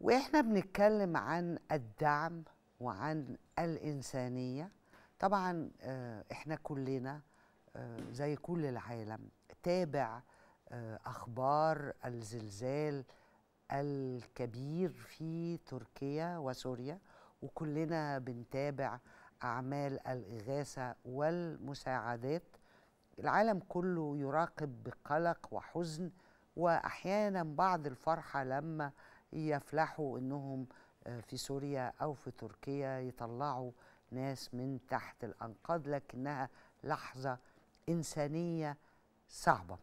واحنا بنتكلم عن الدعم وعن الانسانيه طبعا آه، احنا كلنا آه، زي كل العالم تابع آه، اخبار الزلزال الكبير في تركيا وسوريا وكلنا بنتابع اعمال الاغاثه والمساعدات العالم كله يراقب بقلق وحزن واحيانا بعض الفرحه لما يفلحوا انهم آه، في سوريا او في تركيا يطلعوا ناس من تحت الانقاض لكنها لحظه انسانيه صعبه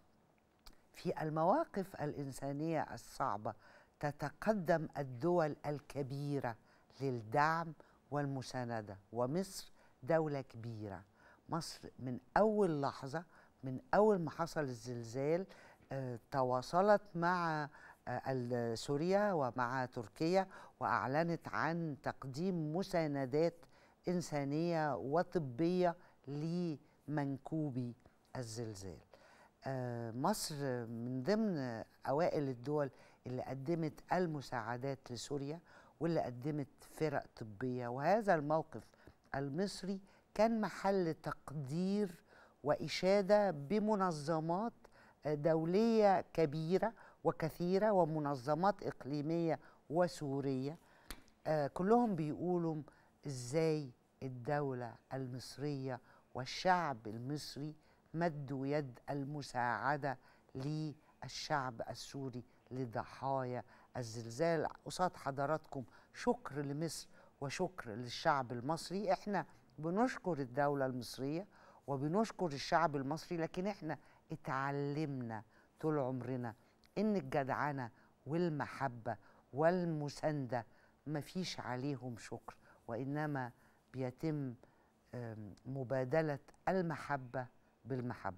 في المواقف الانسانيه الصعبه تتقدم الدول الكبيره للدعم والمسانده ومصر دوله كبيره مصر من اول لحظه من اول ما حصل الزلزال آه، تواصلت مع سوريا ومع تركيا وأعلنت عن تقديم مساندات إنسانية وطبية لمنكوبي الزلزال آه، مصر من ضمن أوائل الدول اللي قدمت المساعدات لسوريا واللي قدمت فرق طبية وهذا الموقف المصري كان محل تقدير وإشادة بمنظمات دولية كبيرة وكثيرة ومنظمات إقليمية وسورية آه، كلهم بيقولوا إزاي الدولة المصرية والشعب المصري مدوا يد المساعدة للشعب السوري لضحايا الزلزال قصاد حضراتكم شكر لمصر وشكر للشعب المصري احنا بنشكر الدولة المصرية وبنشكر الشعب المصري لكن احنا اتعلمنا طول عمرنا ان الجدعنه والمحبه والمسانده مفيش عليهم شكر وانما بيتم مبادله المحبه بالمحبه